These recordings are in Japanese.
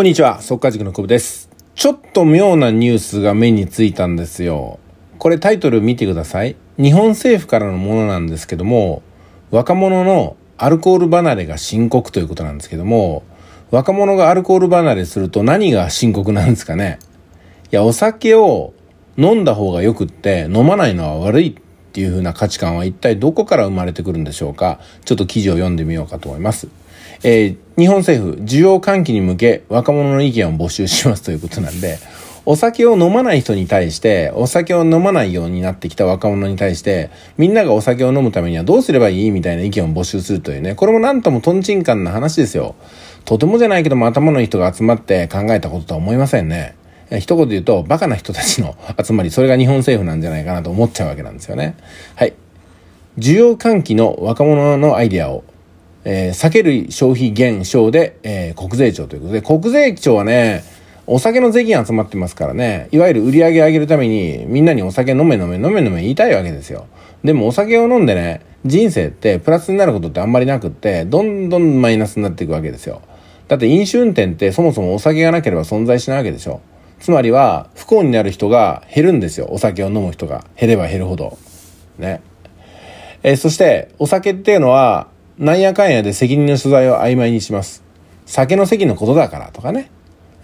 こんにちは、速稼塾の久保です。ちょっと妙なニュースが目についたんですよ。これタイトル見てください。日本政府からのものなんですけども、若者のアルコール離れが深刻ということなんですけども、若者がアルコール離れすると何が深刻なんですかねいや、お酒を飲んだ方がよくって飲まないのは悪いっっていうふうな価値観は一体どこから生まれてくるんでしょうかちょっと記事を読んでみようかと思います。えー、日本政府、需要喚起に向け若者の意見を募集しますということなんで、お酒を飲まない人に対して、お酒を飲まないようになってきた若者に対して、みんながお酒を飲むためにはどうすればいいみたいな意見を募集するというね、これもなんともトンチンカンな話ですよ。とてもじゃないけども頭のいい人が集まって考えたこととは思いませんね。一言で言うと、バカな人たちの集まり、それが日本政府なんじゃないかなと思っちゃうわけなんですよね。はい。需要喚起の若者のアイデアを、えー、酒類消費減少で、えー、国税庁ということで、国税庁はね、お酒の税金集まってますからね、いわゆる売り上げ上げるために、みんなにお酒飲め飲め飲め飲め言いたいわけですよ。でもお酒を飲んでね、人生ってプラスになることってあんまりなくって、どんどんマイナスになっていくわけですよ。だって飲酒運転ってそもそもお酒がなければ存在しないわけでしょ。つまりは、不幸になる人が減るんですよ。お酒を飲む人が。減れば減るほど。ね。えー、そして、お酒っていうのは、なんやかんやで責任の所在を曖昧にします。酒の席のことだからとかね。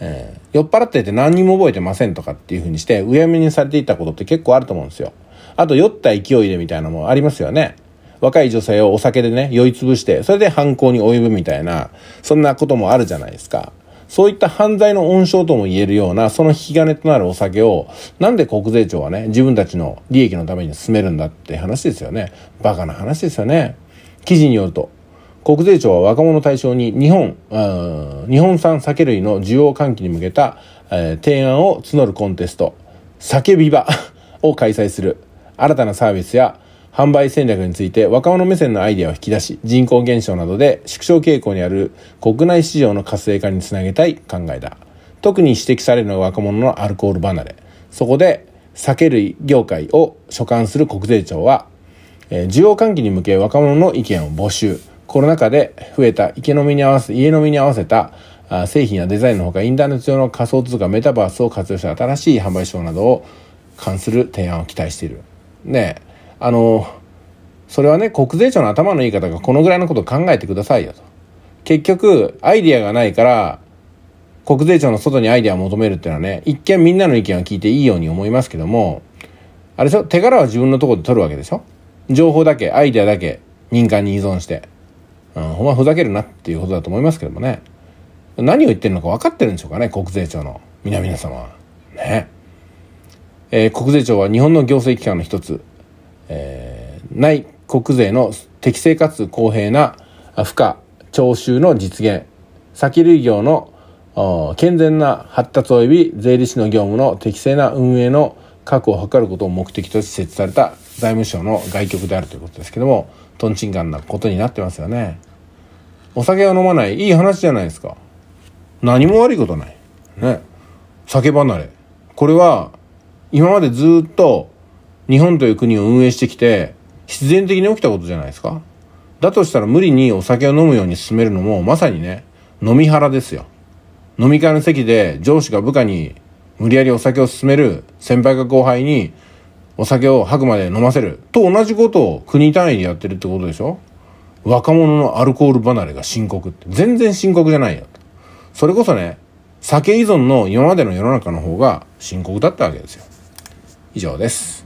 えー、酔っ払ってて何にも覚えてませんとかっていうふうにして、うやみにされていったことって結構あると思うんですよ。あと、酔った勢いでみたいなのもありますよね。若い女性をお酒でね、酔いつぶして、それで犯行に及ぶみたいな、そんなこともあるじゃないですか。そういった犯罪の温床とも言えるような、その引き金となるお酒を、なんで国税庁はね、自分たちの利益のために進めるんだって話ですよね。バカな話ですよね。記事によると、国税庁は若者対象に日本、日本産酒類の需要喚起に向けた、えー、提案を募るコンテスト、叫び場を開催する。新たなサービスや販売戦略について若者目線のアイデアを引き出し、人口減少などで縮小傾向にある国内市場の活性化につなげたい考えだ。特に指摘されるのが若者のアルコール離れ。そこで、酒類業界を所管する国税庁は、え需要喚起に向け若者の意見を募集。コロナ禍で増えた池飲みに合わせ、家飲みに合わせた製品やデザインのほかインターネット上の仮想通貨メタバースを活用した新しい販売商などを関する提案を期待している。ねえあのそれはね国税庁の頭のいい方がこのぐらいのことを考えてくださいよと結局アイディアがないから国税庁の外にアイディアを求めるっていうのはね一見みんなの意見を聞いていいように思いますけどもあれでしょ手柄は自分のとこで取るわけでしょ情報だけアイディアだけ民間に依存して、うん、ほんまふざけるなっていうことだと思いますけどもね何を言ってるのか分かってるんでしょうかね国税庁の皆々様はねえー、国税庁は日本の行政機関の一つえー、内国税の適正かつ公平な付加徴収の実現先類業の健全な発達及び税理士の業務の適正な運営の確保を図ることを目的として設置された財務省の外局であるということですけどもとんちんかんなことになってますよねお酒を飲まないいい話じゃないですか何も悪いことないね酒離れこれは今までずっと日本という国を運営してきて、必然的に起きたことじゃないですか。だとしたら無理にお酒を飲むように進めるのも、まさにね、飲み腹ですよ。飲み会の席で上司が部下に無理やりお酒を勧める、先輩が後輩にお酒を吐くまで飲ませる、と同じことを国単位でやってるってことでしょ若者のアルコール離れが深刻って。全然深刻じゃないよ。それこそね、酒依存の今までの世の中の方が深刻だったわけですよ。以上です。